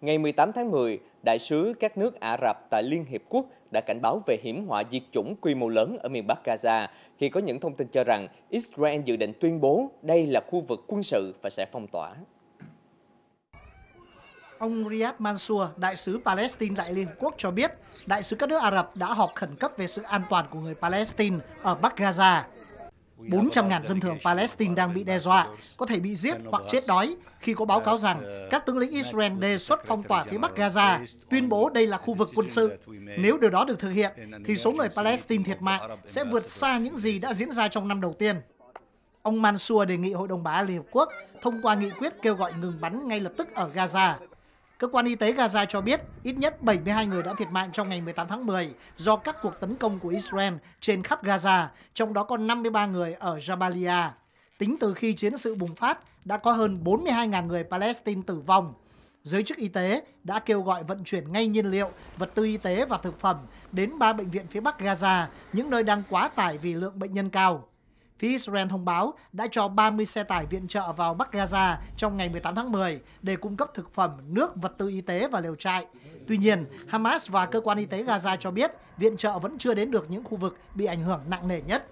ngày 18 tháng 10, đại sứ các nước Ả Rập tại Liên Hiệp Quốc đã cảnh báo về hiểm họa diệt chủng quy mô lớn ở miền Bắc Gaza khi có những thông tin cho rằng Israel dự định tuyên bố đây là khu vực quân sự và sẽ phong tỏa. Ông Riyad Mansour, đại sứ Palestine tại Liên Hợp Quốc cho biết, đại sứ các nước Ả Rập đã họp khẩn cấp về sự an toàn của người Palestine ở Bắc Gaza 400.000 dân thường Palestine đang bị đe dọa, có thể bị giết hoặc chết đói khi có báo cáo rằng các tướng lĩnh Israel đề xuất phong tỏa phía Bắc Gaza, tuyên bố đây là khu vực quân sự. Nếu điều đó được thực hiện, thì số người Palestine thiệt mạng sẽ vượt xa những gì đã diễn ra trong năm đầu tiên. Ông Mansour đề nghị Hội đồng Bảo an Liên Hợp Quốc thông qua nghị quyết kêu gọi ngừng bắn ngay lập tức ở Gaza. Cơ quan y tế Gaza cho biết ít nhất 72 người đã thiệt mạng trong ngày 18 tháng 10 do các cuộc tấn công của Israel trên khắp Gaza, trong đó có 53 người ở Jabalia. Tính từ khi chiến sự bùng phát, đã có hơn 42.000 người Palestine tử vong. Giới chức y tế đã kêu gọi vận chuyển ngay nhiên liệu, vật tư y tế và thực phẩm đến ba bệnh viện phía Bắc Gaza, những nơi đang quá tải vì lượng bệnh nhân cao. Phía Israel thông báo đã cho 30 xe tải viện trợ vào Bắc Gaza trong ngày 18 tháng 10 để cung cấp thực phẩm, nước, vật tư y tế và lều trại. Tuy nhiên, Hamas và cơ quan y tế Gaza cho biết viện trợ vẫn chưa đến được những khu vực bị ảnh hưởng nặng nề nhất.